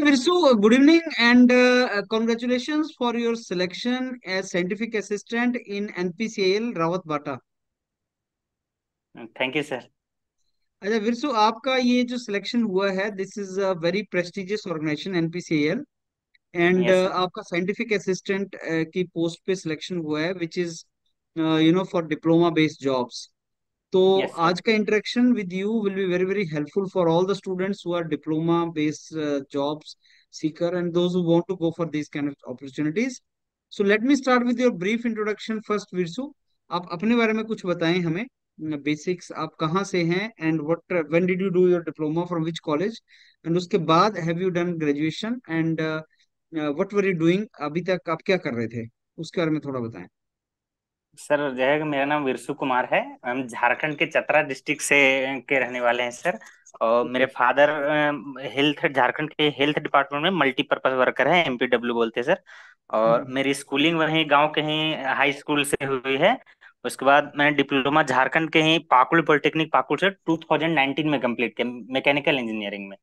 Hi, Virsu. Good evening and uh, congratulations for your selection as scientific assistant in NPCL. Rawat Bata. Thank you, sir. अच्छा विरसु आपका ये जो selection हुआ है this is a very prestigious organization NPCL and आपका scientific assistant की post पे selection हुआ है which is you know for diploma based jobs तो yes, आज का interaction with you will be very very helpful for all the students who are diploma based jobs seeker and those who want to go for this kind of opportunities so let me start with your brief introduction first वीरसु आप अपने बारे में कुछ बताएं हमें basics आप कहाँ से हैं and what when did you do your diploma from which college and उसके बाद have you done graduation and what were you doing अभी तक आप क्या कर रहे थे उसके बारे में थोड़ा बताएं सर जो है मेरा नाम विरसु कुमार है हम झारखंड के चतरा डिस्ट्रिक्ट से के रहने वाले हैं सर और मेरे फादर हेल्थ झारखंड के हेल्थ डिपार्टमेंट में मल्टीपर्पज वर्कर है एमपीडब्ल्यू बोलते हैं सर और हम्म। मेरी स्कूलिंग वहीं गांव के ही हाई स्कूल से हुई है उसके बाद मैंने डिप्लोमा झारखंड के ही पाकुड़ पॉलिटेक्निक पाकुड़ से 2019 में कंप्लीट किया मैकेनिकल इंजीनियरिंग में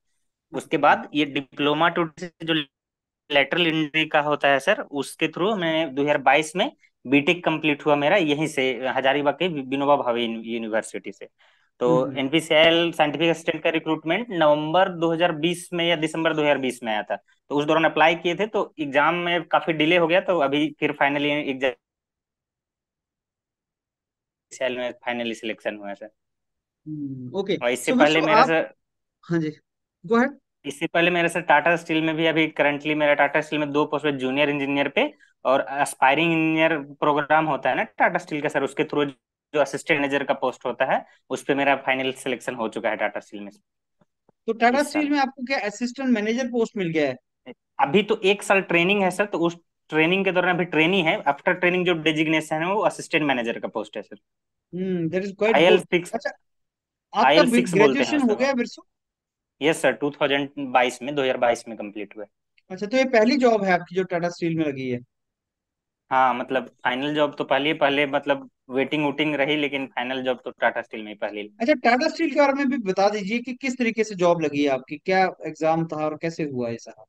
उसके बाद ये डिप्लोमा टू जो लेटरल इंट्री का होता है सर उसके थ्रू मैंने 2022 में बीटेक कंप्लीट हुआ मेरा यहीं से हजारीबाग के विनोबा भावे यूनिवर्सिटी से तो एनपीसीएल साइंटिफिक असिस्टेंट का रिक्रूटमेंट नवंबर 2020 में या दिसंबर 2020 में आया था तो उस दौरान अप्लाई किए थे तो एग्जाम में काफी डिले हो गया तो अभी फिर फाइनली एग्जाम में फाइनली सिलेक्शन हुआ सर ओके हम्म, और इससे तो पहले मेरा सर हाँ जी गो अहेड इससे पहले मेरे सर टाटा स्टील में भी अभी करंटली मेरा टाटा स्टील में दो पोस्ट जूनियर इंजीनियर पे और एस्पायरिंग इंजीनियर प्रोग्राम होता है ना टाटा स्टील का सर उसके थ्रू जो असिस्टेंट मैनेजर का पोस्ट होता है उस पर मेरा फाइनल सिलेक्शन हो चुका है टाटा स्टील में तो टाटा स्टील में आपको क्या असिस्टेंट मैनेजर पोस्ट मिल गया है अभी तो एक साल ट्रेनिंग है सर तो उस ट्रेनिंग के दौरान अभी ट्रेनिंग है आफ्टर ट्रेनिंग जो डेजिग्नेशन है वो असिस्टेंट मैनेजर का पोस्ट है sir hmm that is quite IL 6 अच्छा आपका ग्रेजुएशन हो गया बिरसू यस सर 2022 में 2022 में कंप्लीट हुआ अच्छा तो ये पहली जॉब है आपकी जो टाटा स्टील में लगी है हाँ मतलब फाइनल जॉब तो पहले पहले मतलब वेटिंग वोटिंग रही लेकिन फाइनल जॉब तो टाटा स्टील में ही पहले अच्छा टाटा स्टील के बारे में भी बता दीजिए कि किस तरीके से जॉब लगी है आपकी क्या एग्जाम था और कैसे हुआ ये साहब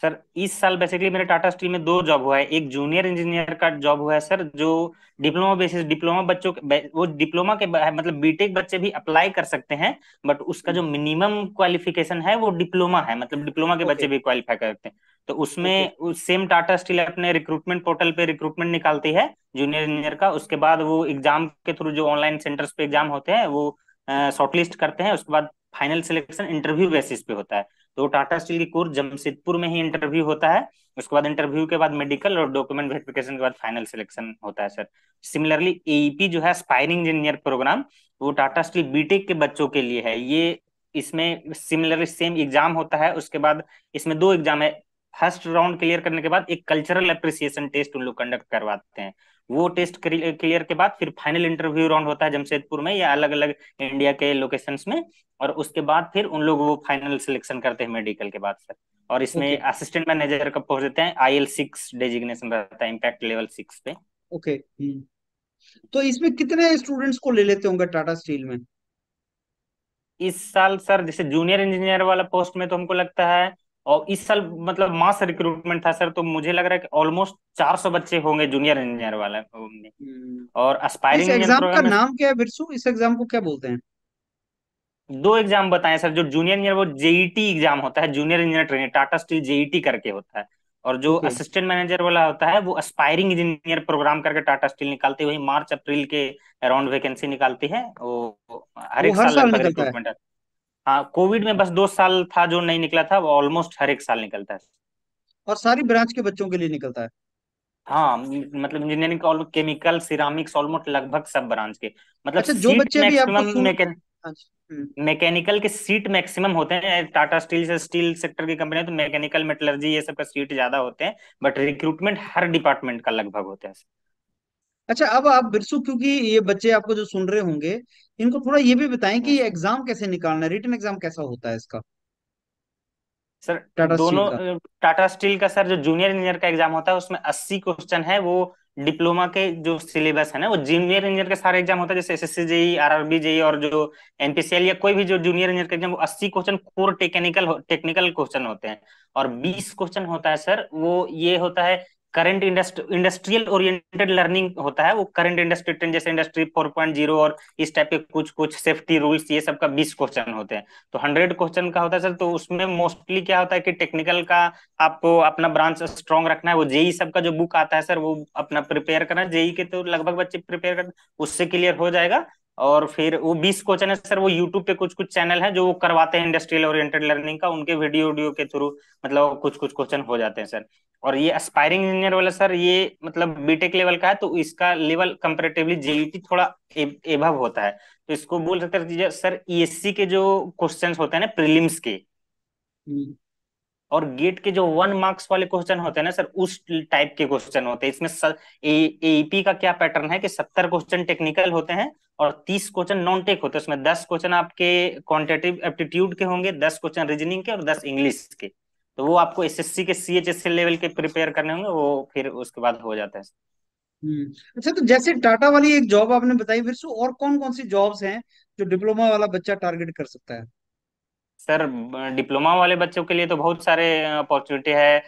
सर इस साल बेसिकली मेरे टाटा स्टील में दो जॉब हुआ है एक जूनियर इंजीनियर का जॉब हुआ है सर जो डिप्लोमा बेसिस डिप्लोमा बच्चों के वो डिप्लोमा के मतलब बीटेक बच्चे भी अप्लाई कर सकते हैं बट उसका जो मिनिमम क्वालिफिकेशन है वो डिप्लोमा है मतलब डिप्लोमा के okay. बच्चे भी क्वालिफाई करते हैं तो उसमें okay. उस सेम टाटा स्टील अपने रिक्रूटमेंट पोर्टल पे रिक्रूटमेंट निकालती है जूनियर इंजीनियर का उसके बाद वो एग्जाम के थ्रू जो ऑनलाइन सेंटर्स पे एग्जाम होते हैं वो शॉर्टलिस्ट करते हैं उसके बाद फाइनल सिलेक्शन इंटरव्यू बेसिस पे होता है तो टाटा स्टील की कोर्स जमशेदपुर में ही इंटरव्यू होता है उसके बाद इंटरव्यू के बाद मेडिकल और डॉक्यूमेंट वेरिफिकेशन के बाद फाइनल सिलेक्शन होता है सर सिमिलरली एपी जो है स्पायरिंग इंजीनियर प्रोग्राम वो टाटा स्टील बीटेक e के बच्चों के लिए है ये इसमें सिमिलरली सेम एग्जाम होता है उसके बाद इसमें दो एग्जाम है फर्स्ट राउंड क्लियर करने के बाद एक कल्चरल अप्रिसिएशन टेस्ट उन लोग कंडक्ट करवाते हैं वो टेस्ट क्लियर के बाद फिर फाइनल इंटरव्यू राउंड होता है जमशेदपुर में या अलग अलग इंडिया के लोकेशंस में और उसके बाद फिर उन लोग वो फाइनल सिलेक्शन करते हैं मेडिकल के बाद सर और इसमें असिस्टेंट मैनेजर कब पहुंच देते हैं आई एल सिक्स डेजिग्नेशन रहता है इम्पैक्ट लेवल सिक्स पे ओके हम्म। तो इसमें कितने स्टूडेंट्स को ले लेते होंगे टाटा स्टील में इस साल सर जैसे जूनियर इंजीनियर वाला पोस्ट में तो हमको लगता है और इस साल मतलब मास रिक्रूटमेंट था सर तो मुझे लग रहा है कि ऑलमोस्ट 400 बच्चे होंगे जूनियर इंजीनियर वाले हम्म। में और अस्पायरिंग इस एग्जाम का नाम क्या है बिरसू इस एग्जाम को क्या बोलते हैं दो एग्जाम बताएं सर जो जूनियर इंजीनियर वो जेईटी एग्जाम e होता है junior engineer training Tata steel JET करके होता है और जो असिस्टेंट मैनेजर वाला होता है वो अस्पायरिंग इंजीनियर प्रोग्राम करके टाटा स्टील निकालती है वही मार्च अप्रैल के अराउंड वैकेंसी निकालती है वो हर एक साल, साल रिक्रूटमेंट हाँ कोविड में बस दो साल था जो नहीं निकला था वो ऑलमोस्ट हर एक साल निकलता है और सारी ब्रांच के बच्चों के लिए निकलता है हाँ मतलब इंजीनियरिंग का केमिकल सिरामिक्स ऑलमोस्ट लगभग सब ब्रांच के मतलब अच्छा, जो बच्चे भी आपको अच्छा, मैकेनिकल हम्म। के सीट मैक्सिमम होते हैं टाटा स्टील से स्टील सेक्टर की कंपनी तो मैकेनिकल मेटलर्जी ये सब का सीट ज्यादा होते हैं बट रिक्रूटमेंट हर डिपार्टमेंट का लगभग होते हैं अच्छा अब आप बिरसू क्योंकि ये बच्चे आपको जो सुन रहे होंगे इनको थोड़ा ये भी बताएं कि एग्जाम हाँ। कैसे निकालना है रिटर्न एग्जाम कैसा होता है इसका सर टाटा दोनों टाटा स्टील का सर जो जूनियर इंजीनियर का एग्जाम होता है उसमें अस्सी क्वेश्चन है वो डिप्लोमा के जो सिलेबस है ना वो जूनियर इंजीनियर के सारे एग्जाम होता है जैसे एसएससी जेई बी जेई और जो एनपीसीएल या कोई भी जो जूनियर इंजीनियर का एग्जाम वो अस्सी question core technical technical question होते हैं और बीस क्वेश्चन होता है सर वो ये होता है करंट इंडस्ट्रियल ओरिएंटेड लर्निंग होता है वो करंट इंडस्ट्री ट्रेंड जैसे इंडस्ट्री 4.0 और इस टाइप के कुछ कुछ सेफ्टी रूल्स ये सब का बीस क्वेश्चन होते हैं तो हंड्रेड क्वेश्चन का होता है सर तो उसमें मोस्टली क्या होता है कि टेक्निकल का आपको अपना ब्रांच स्ट्रॉन्ग रखना है वो जेई सब का जो बुक आता है सर वो अपना प्रिपेयर करना है जेई के तो लगभग बच्चे प्रिपेयर कर उससे क्लियर हो जाएगा और फिर वो बीस क्वेश्चन है सर वो यूट्यूब पे कुछ कुछ चैनल है जो वो करवाते हैं इंडस्ट्रियल ओरिएंटेड लर्निंग का उनके वीडियो वीडियो के थ्रू मतलब कुछ कुछ क्वेश्चन हो जाते हैं सर और ये एस्पायरिंग इंजीनियर वाला सर ये मतलब बीटेक लेवल का है तो इसका लेवल कंपेरेटिवली जेई थोड़ा एभव होता है तो इसको बोल सकते सर ई e के जो क्वेश्चन होते हैं ना प्रिलिम्स के हम्म। और गेट के जो वन मार्क्स वाले क्वेश्चन होते हैं ना सर उस टाइप के क्वेश्चन होते हैं इसमें सर एईपी e का क्या पैटर्न है कि सत्तर क्वेश्चन टेक्निकल होते हैं और तीस क्वेश्चन नॉन टेक होते हैं उसमें दस क्वेश्चन आपके क्वांटिटेटिव एप्टीट्यूड के होंगे दस क्वेश्चन रीजनिंग के और दस इंग्लिश के तो वो आपको सी के सी लेवल के प्रिपेयर करने होंगे वो फिर उसके बाद हो जाता है हम्म, अच्छा तो जैसे टाटा वाली एक जॉब आपने बताई फिर और कौन कौन सी जॉब्स हैं जो डिप्लोमा वाला बच्चा टारगेट कर सकता है सर डिप्लोमा वाले बच्चों के लिए तो बहुत सारे अपॉर्चुनिटी है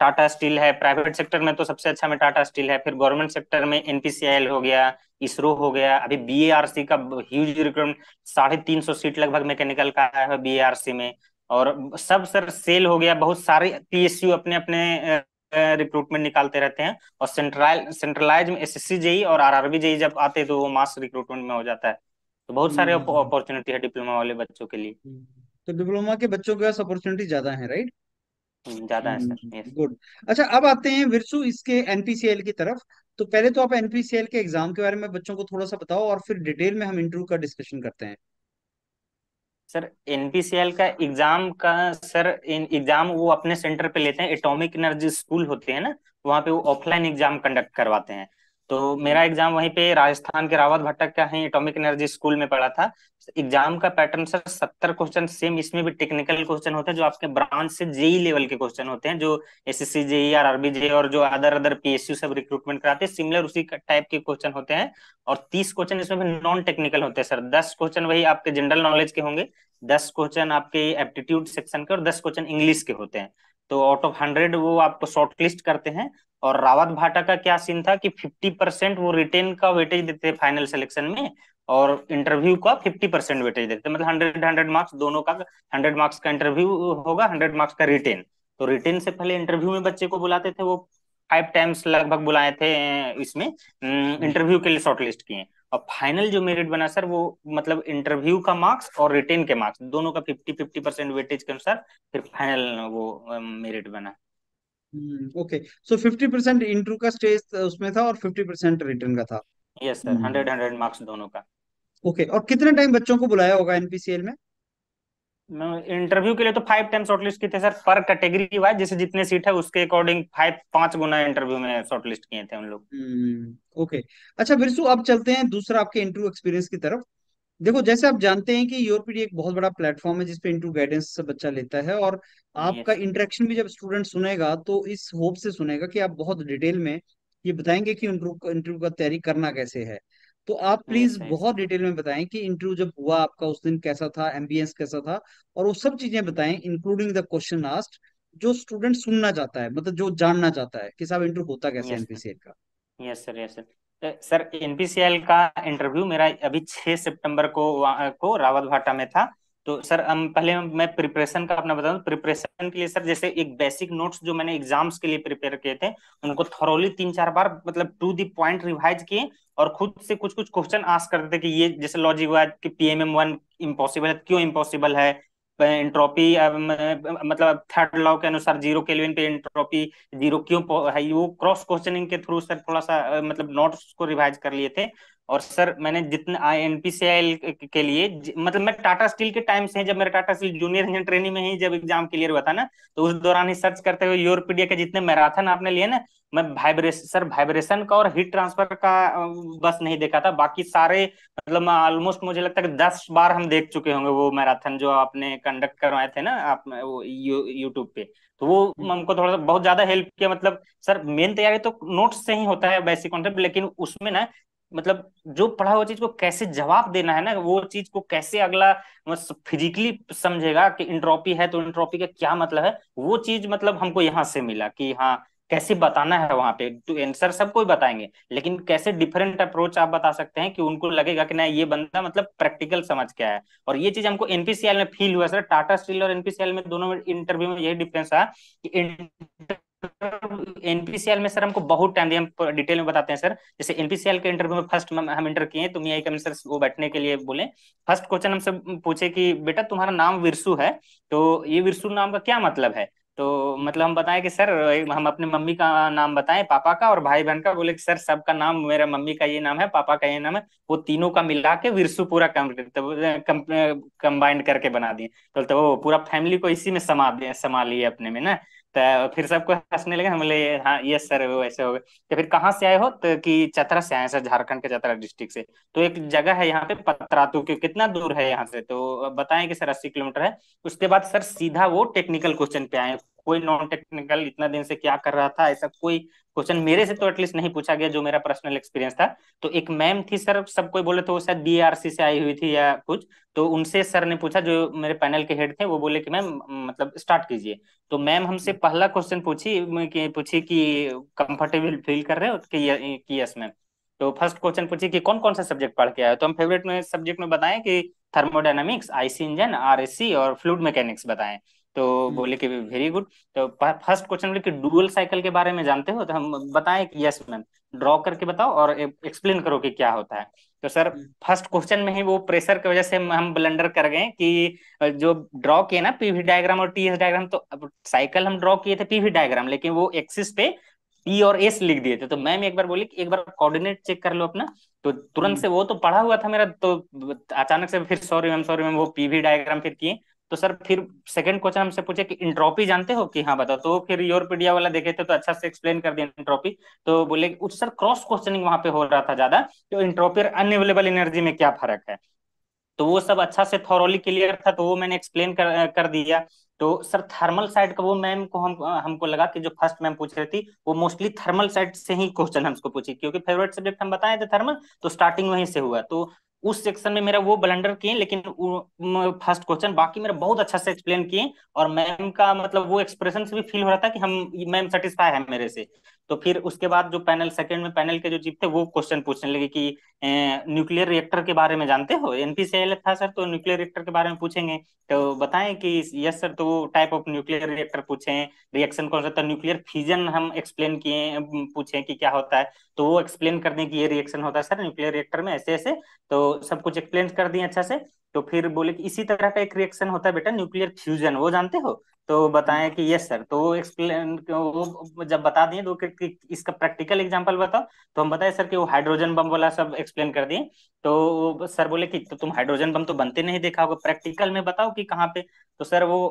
टाटा स्टील है प्राइवेट सेक्टर में तो सबसे अच्छा में टाटा स्टील है फिर गवर्नमेंट सेक्टर में एनपीसीएल हो गया इसरो हो गया अभी बीएआरसी का ह्यूज रिक्रूटमेंट साढ़े तीन सौ सीट लगभग मैकेनिकल का है बीएआरसी में और सब सर सेल हो गया बहुत सारे पीएसयू अपने अपने रिक्रूटमेंट निकालते रहते हैं और सेंट्रल सेंट्रलाइज में एसएससी जेई e और आरआरबी जेई e जब आते हैं तो वो मास रिक्रूटमेंट में हो जाता है तो बहुत सारे अपॉर्चुनिटी हम्म, हम्म, हम्म। है डिप्लोमा वाले बच्चों के लिए तो डिप्लोमा के बच्चों के पास अपॉर्चुनिटी ज्यादा है राइट हम्म, ज्यादा है सर गुड अच्छा अब आते हैं विरसु इसके एनपीसीएल की तरफ तो पहले तो आप एनपीसीएल के एग्जाम के बारे में बच्चों को थोड़ा सा बताओ और फिर डिटेल में हम इंटरव्यू का डिस्कशन करते हैं सर एनपीसीएल का एग्जाम का सर इन एग्जाम वो अपने सेंटर पे लेते हैं एटॉमिक एनर्जी स्कूल होते हैं ना वहाँ पे वो ऑफलाइन एग्जाम कंडक्ट करवाते हैं तो मेरा एग्जाम वहीं पे राजस्थान के रावत भट्टक का है एटॉमिक एनर्जी स्कूल में पढ़ा था एग्जाम का पैटर्न सर सत्तर क्वेश्चन सेम इसमें भी टेक्निकल क्वेश्चन होते हैं जो आपके ब्रांच से जेई लेवल e के क्वेश्चन होते हैं जो S S JE R RB JE और जो अदर अदर पीएसयू सब रिक्रूटमेंट कराते हैं सिमिलर उसी टाइप के क्वेश्चन होते हैं और तीस क्वेश्चन इसमें भी नॉन टेक्निकल होते हैं सर दस क्वेश्चन वही आपके जनरल नॉलेज के होंगे दस क्वेश्चन आपके एप्टीट्यूड सेक्शन के और दस क्वेश्चन इंग्लिश के होते हैं तो आउट ऑफ हंड्रेड वो आपको शॉर्टलिस्ट करते हैं और रावत भाटा का क्या सीन था कि फिफ्टी परसेंट वो रिटेन का वेटेज देते हैं फाइनल सिलेक्शन में और इंटरव्यू का फिफ्टी परसेंट वेटेज देते मतलब हंड्रेड हंड्रेड मार्क्स दोनों का हंड्रेड मार्क्स का इंटरव्यू होगा हंड्रेड मार्क्स का रिटेन तो रिटेन से पहले इंटरव्यू में बच्चे को बुलाते थे वो फाइव टाइम्स लगभग बुलाए थे इसमें इंटरव्यू हम्म, के लिए शॉर्टलिस्ट किए और फाइनल जो मेरिट बना सर वो मतलब इंटरव्यू का मार्क्स और रिटेन के मार्क्स दोनों का फिफ्टी फिफ्टी परसेंट वेटेज के अनुसार फिर फाइनल वो मेरिट um, बना okay so fifty percent interview का स्टेज uh, उसमें था और फिफ्टी परसेंट रिटर्न का था yes sir hundred hundred marks दोनों का ओके okay. और कितने टाइम बच्चों को बुलाया होगा एनपीसीएल में इंटरव्यू के लिए तो फाइव टाइम शॉर्टलिस्ट किए थे सर पर कैटेगरी वाइज जैसे जितने सीट है उसके अकॉर्डिंग फाइव पांच गुना इंटरव्यू में शॉर्टलिस्ट किए थे उन लोग ओके हम्म, अच्छा बिरसू अब चलते हैं दूसरा आपके इंटरव्यू एक्सपीरियंस की तरफ देखो जैसे आप जानते हैं कि योरपीडी एक बहुत बड़ा प्लेटफॉर्म है जिसपे इंटरव्यू गाइडेंस बच्चा लेता है और आपका इंटरेक्शन भी जब स्टूडेंट सुनेगा तो इस होप से सुनेगा कि आप बहुत डिटेल में ये बताएंगे कि इंटरव्यू का तैयारी करना कैसे है तो आप प्लीज बहुत डिटेल में बताएं कि इंटरव्यू जब हुआ आपका उस दिन कैसा था एम्बियंस कैसा था और वो सब चीजें बताएं इंक्लूडिंग द क्वेश्चन आस्ट जो स्टूडेंट सुनना चाहता है मतलब जो जानना चाहता है कि साहब इंटरव्यू होता कैसे एनपीसीएल का yes sir yes sir sir NPCL का इंटरव्यू मेरा अभी छह सितंबर को को रावत भाटा में था तो सर हम पहले मैं प्रिपरेशन का अपना बताऊं प्रिपरेशन के लिए सर जैसे एक बेसिक नोट्स जो मैंने एग्जाम्स के लिए प्रिपेयर किए थे उनको थोरोली तीन चार बार मतलब टू दी पॉइंट रिवाइज किए और खुद से कुछ कुछ क्वेश्चन आस्क करते थे कि ये जैसे लॉजिक हुआ कि पीएमएम वन इम्पॉसिबल है क्यों इम्पॉसिबल है एंट्रोपी मतलब थर्ड लॉ के अनुसार जीरो केल्विन पे एंट्रोपी जीरो क्यों है वो क्रॉस क्वेश्चनिंग के थ्रू सर थोड़ा सा मतलब नोट्स को रिवाइज कर लिए थे और सर मैंने जितने आई एन पी सी आई के लिए मतलब मैं टाटा स्टील के टाइम से जब मेरा Tata Steel junior engineer training में ही जब एग्जाम क्लियर हुआ था ना तो उस दौरान ही सर्च करते हुए यूरोपीडिया के जितने मैराथन आपने लिए ना मैं वाइब्रेशन सर वाइब्रेशन का और हीट ट्रांसफर का बस नहीं देखा था बाकी सारे मतलब ऑलमोस्ट मुझे लगता है दस बार हम देख चुके होंगे वो मैराथन जो आपने कंडक्ट करवाए थे ना आप वो यू, यूट्यूब पे तो वो हम्म। हमको थोड़ा सा बहुत ज्यादा हेल्प किया मतलब सर मेन तैयारी तो नोट्स से ही होता है बेसिक कॉन्सेप्ट लेकिन उसमें ना मतलब जो पढ़ा हुआ चीज को कैसे जवाब देना है ना वो चीज को कैसे अगला फिजिकली समझेगा कि इंट्रोपी है तो इंट्रोपी का क्या मतलब है वो चीज मतलब हमको यहाँ से मिला कि हाँ कैसे बताना है वहां पे तो आंसर सबको बताएंगे लेकिन कैसे डिफरेंट अप्रोच आप बता सकते हैं कि उनको लगेगा कि ना ये बंदा मतलब प्रैक्टिकल समझ क्या है और ये चीज हमको एनपीसीएल में फील हुआ सर टाटा स्टील और एनपीसीएल में दोनों इंटरव्यू में यही डिफरेंस आया कि इंटर... एनपीसीएल में सर हमको बहुत टाइम दिया हम डिटेल में बताते हैं सर जैसे एनपीसीएल के इंटरव्यू में फर्स्ट हम इंटर किए तुम यही कम सर वो बैठने के लिए बोले फर्स्ट क्वेश्चन हमसे पूछे कि बेटा तुम्हारा नाम विरसु है तो ये विरसु नाम का क्या मतलब है तो मतलब हम बताएं कि सर हम अपने मम्मी का नाम बताएं पापा का और भाई बहन का बोले कि सर सबका नाम मेरा मम्मी का ये नाम है पापा का ये नाम है वो तीनों का मिला के विरसु पूरा कंबाइंड करके बना दिए तो, तो वो पूरा फैमिली को इसी में समा समा लिए अपने में ना तो फिर सबको हंसने लगे हम बोले हाँ ये सर वो ऐसे हो गए तो फिर कहाँ से आए हो तो कि चतरा से आए सर झारखंड के चतरा डिस्ट्रिक्ट से तो एक जगह है यहाँ पे पतरातु के कितना दूर है यहाँ से तो बताएं कि सर अस्सी किलोमीटर है उसके बाद सर सीधा वो टेक्निकल क्वेश्चन पे आए कोई नॉन टेक्निकल इतना दिन से क्या कर रहा था ऐसा कोई क्वेश्चन मेरे से तो एटलीस्ट नहीं पूछा गया जो मेरा पर्सनल एक्सपीरियंस था तो एक मैम थी सर सब कोई बोले तो वो शायद सी से आई हुई थी या कुछ तो उनसे सर ने पूछा जो मेरे पैनल के हेड थे वो बोले कि मैम मतलब स्टार्ट कीजिए तो मैम हमसे पहला क्वेश्चन पूछी पूछी कि कंफर्टेबल फील कर रहे हो कि, यस मैम तो फर्स्ट क्वेश्चन पूछी कि कौन कौन सा सब्जेक्ट पढ़ के आए तो हम फेवरेट में सब्जेक्ट में बताएं कि थर्मोडाइनमिक्स आईसी इंजन आरएससी और फ्लूड मैकेनिक्स बताएं तो हम्म। बोले कि वेरी गुड तो फर्स्ट क्वेश्चन बोले कि डुअल साइकिल के बारे में जानते हो तो हम बताएं कि यस मैम ड्रॉ करके बताओ और एक्सप्लेन करो कि क्या होता है तो सर फर्स्ट क्वेश्चन में ही वो प्रेशर की वजह से हम ब्लंडर कर गए कि जो ड्रॉ किए ना पीवी डायग्राम और टीएस डायग्राम तो साइकिल हम ड्रॉ किए थे पीवी डायग्राम लेकिन वो एक्सिस पे पी और एस लिख दिए थे तो मैम एक बार बोली कि एक बार कोऑर्डिनेट चेक कर लो अपना तो तुरंत हम्म। से वो तो पढ़ा हुआ था मेरा तो अचानक से फिर सॉरी मैम सॉरी मैम वो पीवी डायग्राम फिर किए तो सर फिर सेकंड क्वेश्चन हमसे पूछे कि इंट्रोपी जानते हो कि हाँ बताओ तो फिर योरपीडिया वाला देखे थे तो अच्छा से एक्सप्लेन कर दिया इंट्रोपी तो बोले उस सर क्रॉस क्वेश्चनिंग वहां पे हो रहा था ज्यादा तो इंट्रोपी और अनएवेलेबल एनर्जी में क्या फर्क है तो वो सब अच्छा से थॉरली क्लियर था तो वो मैंने एक्सप्लेन कर, कर दिया तो सर थर्मल साइड का वो मैम को हम हमको लगा कि जो फर्स्ट मैम पूछ रही थी वो मोस्टली थर्मल साइड से ही क्वेश्चन हमको पूछी क्योंकि फेवरेट सब्जेक्ट हम बताए थे थर्मल तो स्टार्टिंग वहीं से हुआ तो उस सेक्शन में मेरा वो ब्लंडर किए लेकिन फर्स्ट क्वेश्चन बाकी मेरा बहुत अच्छा से एक्सप्लेन किए और मैम का मतलब वो एक्सप्रेशन से भी फील हो रहा था कि हम मैम सेटिस्फाई है मेरे से तो फिर उसके बाद जो पैनल सेकंड में पैनल के जो जीत थे वो क्वेश्चन पूछने लगे कि न्यूक्लियर रिएक्टर के बारे में जानते हो एनपीसीएल था सर तो न्यूक्लियर रिएक्टर के बारे में पूछेंगे तो बताएं कि यस सर तो वो टाइप ऑफ न्यूक्लियर रिएक्टर पूछे रिएक्शन कौन सा था न्यूक्लियर फिजन हम एक्सप्लेन किए पूछे कि क्या होता है तो वो एक्सप्लेन कर दें कि ये रिएक्शन होता है सर न्यूक्लियर रिएक्टर में ऐसे ऐसे तो सब कुछ एक्सप्लेन कर दिए अच्छा से तो फिर बोले कि इसी तरह का एक रिएक्शन होता है बेटा न्यूक्लियर फ्यूजन वो जानते हो तो बताएं कि यस सर तो एक्सप्लेन तो वो जब बता दिए तो कि इसका प्रैक्टिकल एग्जांपल बताओ तो हम बताए सर कि वो हाइड्रोजन बम वाला सब एक्सप्लेन कर दिए तो सर बोले कि तो तुम हाइड्रोजन बम तो बनते नहीं देखा होगा प्रैक्टिकल में बताओ कि कहाँ पे तो सर वो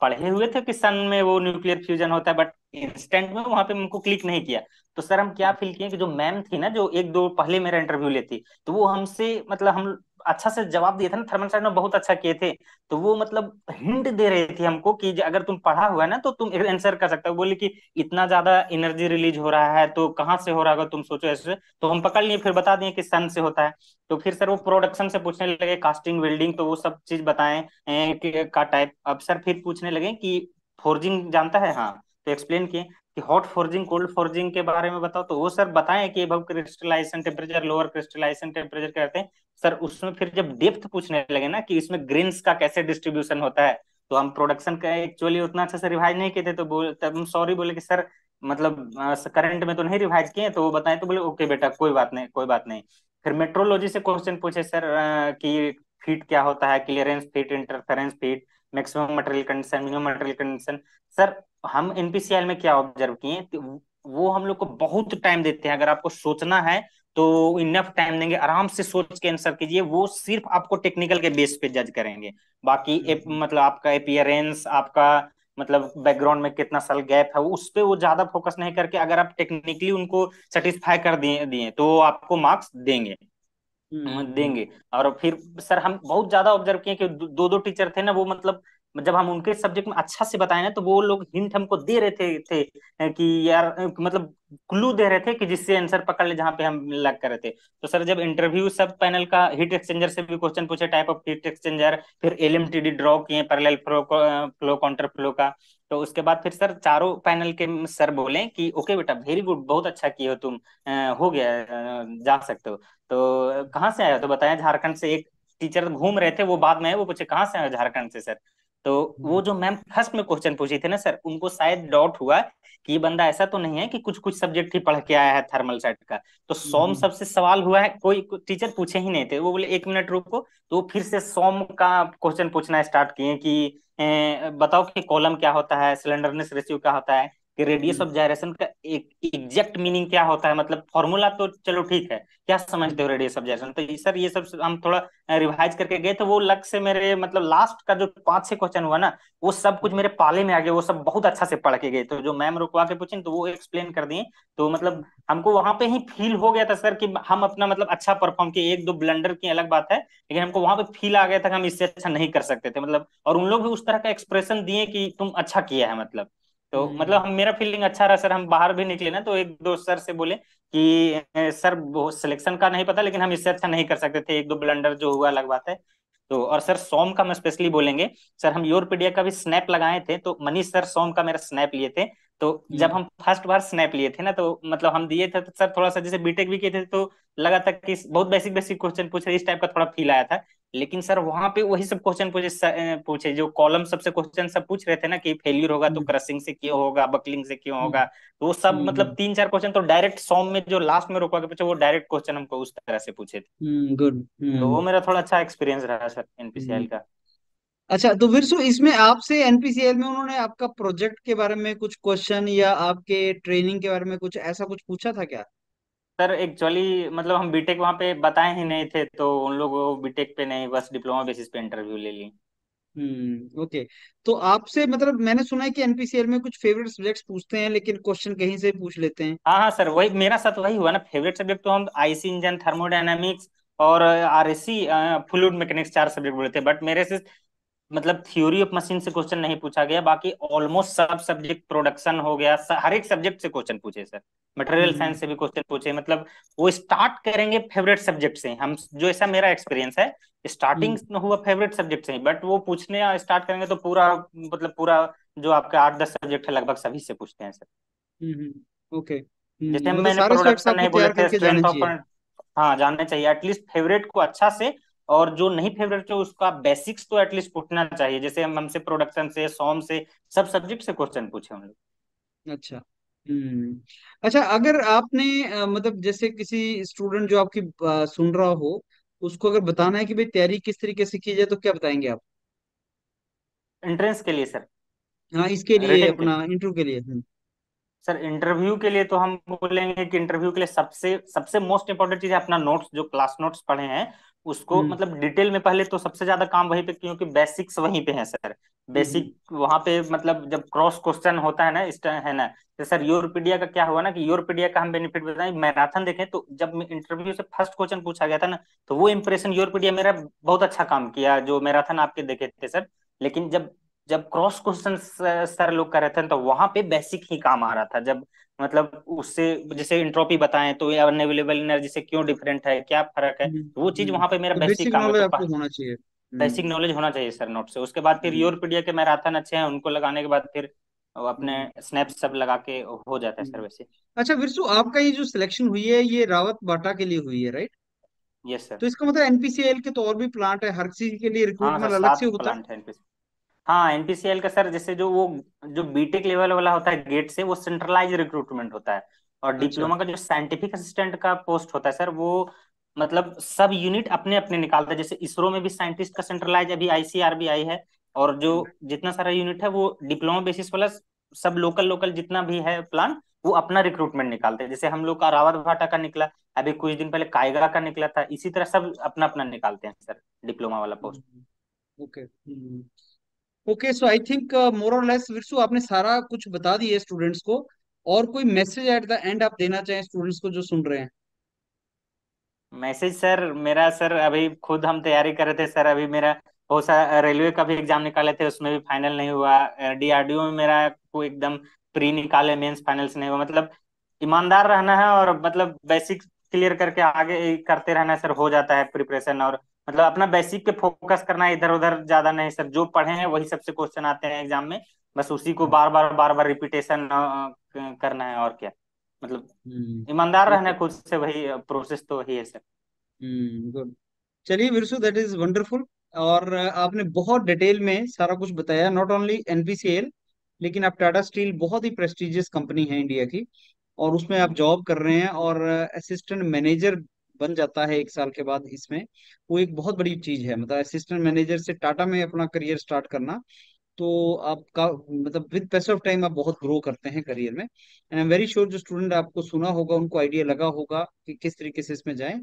पढ़े हुए थे कि सन में वो न्यूक्लियर फ्यूजन होता है बट इंस्टेंट में वहां पे हमको क्लिक नहीं किया तो सर हम क्या फील किए कि जो मैम थी ना जो एक दो पहले मेरा इंटरव्यू लेती तो वो हमसे मतलब हम अच्छा से जवाब दिए थे ना थर्मन साइड में बहुत अच्छा किए थे तो वो मतलब हिंट दे रहे थे हमको कि अगर तुम पढ़ा हुआ है ना तो तुम आंसर कर सकते हो बोले कि इतना ज्यादा एनर्जी रिलीज हो रहा है तो कहाँ से हो रहा है तुम सोचो ऐसे तो हम पकड़ लिए फिर बता दिए कि सन से होता है तो फिर सर वो प्रोडक्शन से पूछने लगे कास्टिंग वेल्डिंग तो वो सब चीज बताए का टाइप अब सर फिर पूछने लगे कि फोर्जिंग जानता है हाँ तो एक्सप्लेन किए कि हॉट फोर्जिंग कोल्ड फोर्जिंग के बारे में बताओ तो वो सर बताएं कि अब crystallization temperature lower crystallization temperature कहते हैं सर उसमें फिर जब डेप्थ पूछने लगे ना कि इसमें ग्रेन्स का कैसे डिस्ट्रीब्यूशन होता है तो हम प्रोडक्शन का एक्चुअली उतना अच्छा से रिवाइज नहीं किए थे तो बोल तब हम सॉरी बोले कि सर मतलब करंट में तो नहीं रिवाइज किए तो वो बताएं तो बोले ओके बेटा कोई बात नहीं कोई बात नहीं फिर मेट्रोलॉजी से क्वेश्चन पूछे सर कि फीट क्या होता है clearance fit interference fit maximum material condition minimum material condition sir हम एनपीसीएल में क्या ऑब्जर्व किए तो वो हम लोग को बहुत टाइम देते हैं अगर आपको सोचना है तो इनफ टाइम देंगे आराम से सोच के आंसर कीजिए वो सिर्फ आपको टेक्निकल के बेस पे जज करेंगे बाकी एप, हम्म। मतलब आपका अपियरेंस आपका मतलब बैकग्राउंड में कितना साल गैप है उस पर वो ज्यादा फोकस नहीं करके अगर आप टेक्निकली उनको सेटिस्फाई कर दिए दिए तो आपको मार्क्स देंगे हम्म, देंगे और फिर सर हम बहुत ज्यादा ऑब्जर्व किए कि दो दो टीचर थे ना वो मतलब जब हम उनके सब्जेक्ट में अच्छा से बताए ना तो वो लोग हिंट हमको दे रहे थे, थे कि यार मतलब क्लू दे रहे थे कि जिससे आंसर पकड़ ले जहाँ पे हम लग कर रहे थे तो सर जब इंटरव्यू सब पैनल का हीट एक्सचेंजर से भी क्वेश्चन पूछे टाइप ऑफ हीट एक्सचेंजर फिर एल ड्रॉ किए parallel flow flow counter flow का तो उसके बाद फिर सर चारों पैनल के सर बोले कि ओके बेटा वेरी गुड बहुत अच्छा किए हो तुम हो गया जा सकते हो तो कहाँ से आया तो बताया झारखंड से एक टीचर घूम रहे थे वो बाद में वो पूछे कहाँ से आया झारखंड से सर तो वो हम्म। जो मैम फर्स्ट में क्वेश्चन पूछी थी ना सर उनको शायद डाउट हुआ कि ये बंदा ऐसा तो नहीं है कि कुछ कुछ सब्जेक्ट ही पढ़ के आया है थर्मल सेट का तो सोम हम्म। सबसे सवाल हुआ है कोई टीचर पूछे ही नहीं थे वो बोले एक मिनट रुको तो फिर से सोम का क्वेश्चन पूछना स्टार्ट किए कि ए, बताओ कि कॉलम क्या होता है सिलेंडरनेस रेशियो क्या होता है कि रेडियस ऑफ जायरेशन का एक एग्जैक्ट मीनिंग क्या होता है मतलब फॉर्मूला तो चलो ठीक है क्या समझते हो रेडियस ऑफ जायरेशन तो सर ये सब हम थोड़ा रिवाइज करके गए तो वो लग से मेरे मतलब लास्ट का जो पांच छह क्वेश्चन हुआ ना वो सब कुछ मेरे पाले में आ गया वो सब बहुत अच्छा से पढ़ के गए तो जो मैम रुकवा के पूछे तो वो एक्सप्लेन कर दिए तो मतलब हमको वहां पे ही फील हो गया था सर कि हम अपना मतलब अच्छा परफॉर्म किए एक दो ब्लंडर की अलग बात है लेकिन हमको वहां पे फील आ गया था कि हम इससे अच्छा नहीं कर सकते थे मतलब और उन लोग भी उस तरह का एक्सप्रेशन दिए कि तुम अच्छा किया है मतलब तो हम्म। मतलब हम मेरा फीलिंग अच्छा रहा सर हम बाहर भी निकले ना तो एक दो सर से बोले कि सर वो सिलेक्शन का नहीं पता लेकिन हम इससे अच्छा नहीं कर सकते थे एक दो ब्लंडर जो हुआ अलग बात है तो और सर सोम का हम स्पेशली बोलेंगे सर हम योरपीडिया का भी स्नैप लगाए थे तो मनीष सर सोम का मेरा स्नैप लिए थे तो हम्म। जब हम फर्स्ट बार स्नैप लिए थे ना तो मतलब हम दिए थे तो सर थोड़ा सा जैसे बीटेक भी किए थे तो लगा था कि बहुत बेसिक बेसिक क्वेश्चन पूछे इस टाइप का थोड़ा फील आया था लेकिन सर वहां पे वही सब क्वेश्चन पूछे पूछे जो कॉलम सबसे क्वेश्चन सब पूछ रहे थे ना कि फेल्यूर होगा तो क्रसिंग हम्म। से क्यों होगा बकलिंग से क्यों होगा हम्म। तो वो सब मतलब तीन चार क्वेश्चन तो डायरेक्ट सॉम में जो लास्ट में रोका के पूछे वो डायरेक्ट क्वेश्चन हमको उस तरह से पूछे थे गुड तो वो मेरा थोड़ा अच्छा एक्सपीरियंस रहा सर एनपीसीएल का अच्छा तो फिर इसमें आपसे एनपीसीएल में उन्होंने आपका प्रोजेक्ट के बारे में कुछ क्वेश्चन या आपके ट्रेनिंग के बारे में कुछ ऐसा कुछ पूछा था क्या सर एक्चुअली मतलब हम बीटेक वहाँ पे बताए ही नहीं थे तो उन लोगों बीटेक पे नहीं बस डिप्लोमा बेसिस पे इंटरव्यू ले ली हम्म ओके तो आपसे मतलब मैंने सुना है कि एनपीसीएल में कुछ फेवरेट सब्जेक्ट्स पूछते हैं लेकिन क्वेश्चन कहीं से पूछ लेते हैं हाँ हाँ सर वही मेरा साथ वही हुआ ना फेवरेट सब्जेक्ट तो हम आईसी इंजन थर्मोडाइनमिक्स और आरएससी फ्लूड मैकेनिक्स चार सब्जेक्ट बोले थे बट मेरे से मतलब थ्योरी ऑफ मशीन से क्वेश्चन नहीं पूछा गया बाकी ऑलमोस्ट सब सब्जेक्ट प्रोडक्शन हो गया हर एक सब्जेक्ट से क्वेश्चन पूछे सर मटेरियल साइंस से भी क्वेश्चन पूछे मतलब वो स्टार्ट करेंगे फेवरेट सब्जेक्ट से हम जो ऐसा मेरा एक्सपीरियंस है स्टार्टिंग हम्म। हुआ फेवरेट सब्जेक्ट से बट वो पूछने स्टार्ट करेंगे तो पूरा मतलब पूरा जो आपके आठ दस सब्जेक्ट है लगभग सभी से पूछते हैं सर ओके हम्म, हम्म, जैसे मतलब मैंने प्रोडक्शन नहीं बोले थे हाँ जानना चाहिए एटलीस्ट फेवरेट को अच्छा से और जो नहीं फेवरेट थे उसका बेसिक्स तो एटलीस्ट पूछना चाहिए जैसे हम हमसे प्रोडक्शन से सॉम से सब सब्जेक्ट से क्वेश्चन पूछे हम लोग अच्छा हम्म अच्छा अगर आपने मतलब जैसे किसी स्टूडेंट जो आपकी सुन रहा हो उसको अगर बताना है कि भाई तैयारी किस तरीके से की जाए तो क्या बताएंगे आप एंट्रेंस के लिए सर हाँ इसके लिए अपना इंटरव्यू के लिए सर इंटरव्यू के लिए तो हम बोलेंगे कि इंटरव्यू के लिए सबसे सबसे मोस्ट इंपॉर्टेंट चीज है अपना नोट्स जो क्लास नोट्स पढ़े हैं उसको हम्म। मतलब डिटेल में पहले तो सबसे ज्यादा काम वहीं पे क्योंकि बेसिक्स वहीं पे है सर बेसिक वहां पे मतलब जब क्रॉस क्वेश्चन होता है ना इस है ना तो सर यूरोपीडिया का क्या हुआ ना कि यूरोपीडिया का हम बेनिफिट बताएं मैराथन देखें तो जब इंटरव्यू से फर्स्ट क्वेश्चन पूछा गया था ना तो वो इम्प्रेशन यूरोपीडिया मेरा बहुत अच्छा काम किया जो मैराथन आपके देखे थे सर लेकिन जब जब क्रॉस क्वेश्चन सर लोग कर रहे थे तो वहां पे बेसिक ही काम आ रहा था जब मतलब उससे जैसे इंट्रोपी बताएं तो अनअवेलेबल एनर्जी से क्यों डिफरेंट है क्या फर्क है हम्म, तो वो चीज हम्म। वहां पे मेरा बेसिक तो काम आपको होना चाहिए बेसिक हम्म। नॉलेज होना चाहिए सर नोट से उसके बाद फिर यूरोपीडिया के मैराथन अच्छे हैं उनको लगाने के बाद फिर अपने स्नैप सब लगा के हो जाता है सर वैसे अच्छा विरसु आपका ये जो सिलेक्शन हुई है ये रावत बाटा के लिए हुई है राइट यस सर तो इसका मतलब एनपीसीएल के तो और भी प्लांट है हर चीज के लिए रिक्रूटमेंट हाँ, अलग से होता है हाँ एनपीसीएल का सर जैसे जो वो जो बीटेक लेवल वाला होता है गेट से वो सेंट्रलाइज रिक्रूटमेंट होता है और अच्छा। डिप्लोमा का जो साइंटिफिक असिस्टेंट का पोस्ट होता है सर वो मतलब सब यूनिट अपने अपने निकालता है जैसे इसरो में भी साइंटिस्ट का सेंट्रलाइज अभी आई है और जो जितना सारा यूनिट है वो डिप्लोमा बेसिस वाला सब लोकल लोकल जितना भी है प्लान वो अपना रिक्रूटमेंट निकालते हैं जैसे हम लोग का रावत भाटा का निकला अभी कुछ दिन पहले कायगा का निकला था इसी तरह सब अपना अपना निकालते हैं सर डिप्लोमा वाला post hmm, okay hmm. okay. Hmm. Okay so I think more और लेस विरसु आपने सारा कुछ बता दिया स्टूडेंट्स को और कोई मैसेज एट द एंड आप देना चाहें स्टूडेंट्स को जो सुन रहे हैं मैसेज सर मेरा सर अभी खुद हम तैयारी कर रहे थे सर अभी मेरा बहुत सारा रेलवे का भी एग्जाम निकाले थे उसमें भी फाइनल नहीं हुआ डीआरडीओ में मेरा को एकदम प्री निकाले मेंस फाइनल्स नहीं हुआ मतलब ईमानदार रहना है और मतलब बेसिक क्लियर करके आगे करते रहना सर हो जाता है प्रिपरेशन और मतलब अपना बेसिक पे फोकस करना इधर उधर ज्यादा नहीं सर जो पढ़े हैं वही सबसे क्वेश्चन आते हैं एग्जाम में बस उसी को बार बार बार बार रिपीटेशन करना है और क्या मतलब हम्म। ईमानदार रहना खुद से वही प्रोसेस तो वही है सर गुड हम्म, चलिए विरसु दैट इज वंडरफुल और आपने बहुत डिटेल में सारा कुछ बताया नॉट ओनली एनपीसीएल लेकिन आप टाटा स्टील बहुत ही प्रेस्टिजियस कंपनी है इंडिया की और उसमें आप जॉब कर रहे हैं और असिस्टेंट मैनेजर बन जाता है एक साल के बाद इसमें वो एक बहुत बड़ी चीज है मतलब असिस्टेंट मैनेजर से टाटा में अपना करियर स्टार्ट करना तो आपका मतलब विद पैस ऑफ टाइम आप बहुत ग्रो करते हैं करियर में and I am very sure जो स्टूडेंट आपको सुना होगा उनको आइडिया लगा होगा कि किस तरीके से इसमें जाए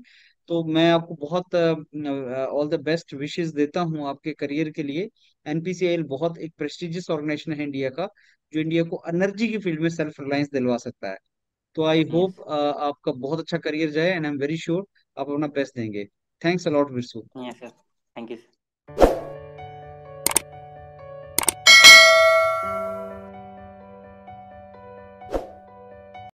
तो मैं आपको बहुत ऑल द बेस्ट विशेष देता हूँ आपके करियर के लिए एनपीसीएल बहुत एक प्रेस्टिजियस ऑर्गेनाइजेशन है इंडिया का जो इंडिया को एनर्जी की फील्ड में सेल्फ रिलायंस दिलवा सकता है तो आई होप हम्म। आपका बहुत अच्छा करियर जाए and I am very sure आप अपना बेस्ट देंगे थैंक्स अलॉट विरसू थैंक यू